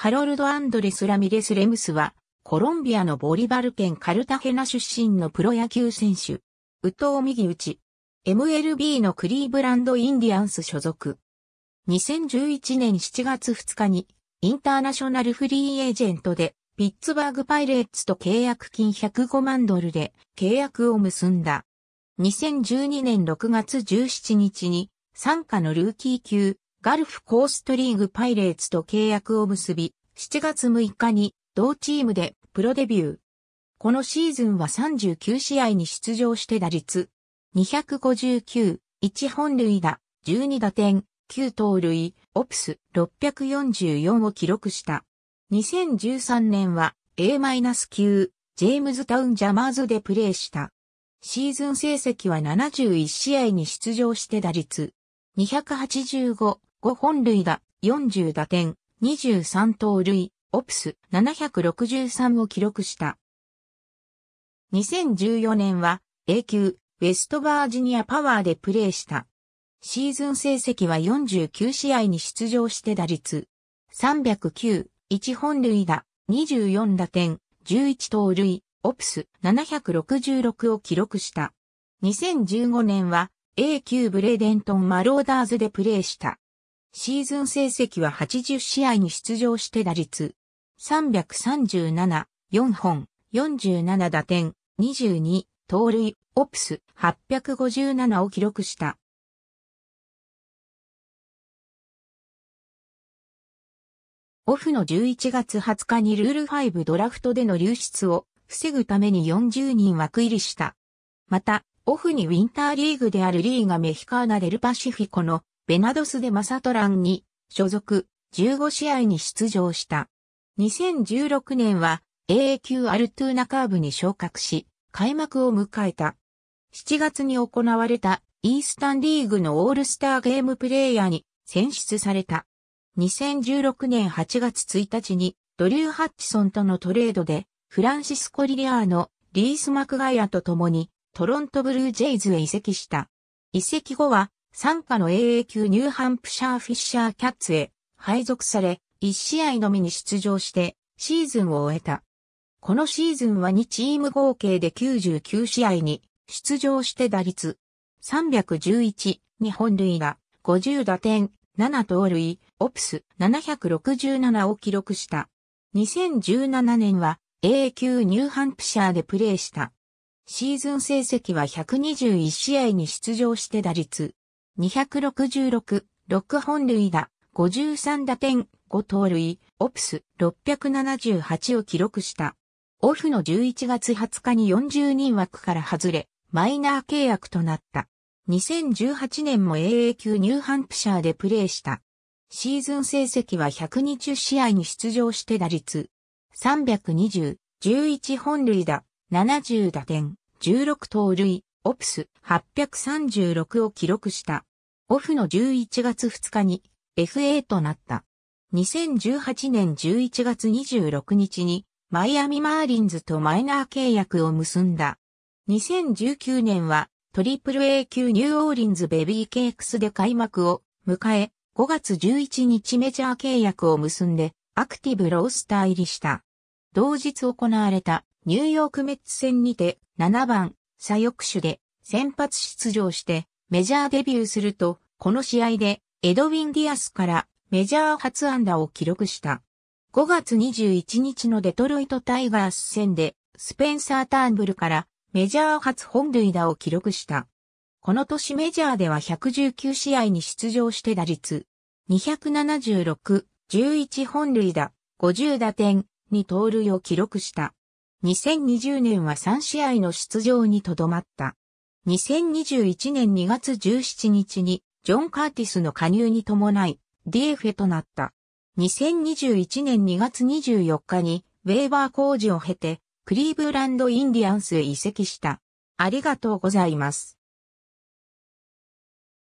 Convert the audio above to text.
ハロルド・アンドレス・ラミレス・レムスは、コロンビアのボリバル県カルタヘナ出身のプロ野球選手。宇藤右打ち。MLB のクリーブランド・インディアンス所属。2011年7月2日に、インターナショナルフリーエージェントで、ピッツバーグパイレーツと契約金105万ドルで契約を結んだ。2012年6月17日に、参加のルーキー級ガルフコーストリーグパイレーツと契約を結び、7月6日に同チームでプロデビュー。このシーズンは39試合に出場して打率259、1本塁打、12打点、9盗塁、オプス644を記録した。2013年は A-9、ジェームズタウンジャマーズでプレーした。シーズン成績は71試合に出場して打率285、5本塁打、40打点、23盗塁、オプス763を記録した。2014年は A 級ウェストバージニアパワーでプレーした。シーズン成績は49試合に出場して打率309、1本塁打、24打点、11盗塁、オプス766を記録した。2015年は A 級ブレーデントンマローダーズでプレーした。シーズン成績は80試合に出場して打率337、4本、47打点、22、盗塁、オプス857を記録した。オフの11月20日にルール5ドラフトでの流出を防ぐために40人枠入りした。また、オフにウィンターリーグであるリーガメヒカーナ・デル・パシフィコのベナドス・デ・マサトランに所属15試合に出場した。2016年は AA 級アルトゥーナカーブに昇格し、開幕を迎えた。7月に行われたイースタンリーグのオールスターゲームプレイヤーに選出された。2016年8月1日にドリュー・ハッチソンとのトレードでフランシスコ・リリアーのリース・マクガイアと共にトロントブルージェイズへ移籍した。移籍後は参加の AA 級ニューハンプシャーフィッシャーキャッツへ配属され、1試合のみに出場してシーズンを終えた。このシーズンは2チーム合計で99試合に出場して打率311、日本塁が50打点、7盗塁、オプス767を記録した。2017年は A 級ニューハンプシャーでプレーした。シーズン成績は121試合に出場して打率266、6本塁打、53打点、5盗塁、オプス678を記録した。オフの11月20日に40人枠から外れ、マイナー契約となった。2018年も AA 級ニューハンプシャーでプレーした。シーズン成績は120試合に出場して打率。320、11本塁打、70打点、16盗塁、オプス836を記録した。オフの11月2日に FA となった。2018年11月26日にマイアミマーリンズとマイナー契約を結んだ。2019年はトリプル A 級ニューオーリンズベビーケークスで開幕を迎え、5月11日メジャー契約を結んでアクティブロースター入りした。同日行われたニューヨークメッツ戦にて7番左翼手で先発出場してメジャーデビューすると、この試合でエドウィン・ディアスからメジャー初安打を記録した。5月21日のデトロイトタイガース戦で、スペンサー・ターンブルからメジャー初本塁打を記録した。この年メジャーでは119試合に出場して打率、276、11本塁打、50打点、に盗塁を記録した。2020年は3試合の出場にとどまった。2021年2月17日にジョン・カーティスの加入に伴い d f ェとなった。2021年2月24日にウェーバー工事を経てクリーブランド・インディアンスへ移籍した。ありがとうございます。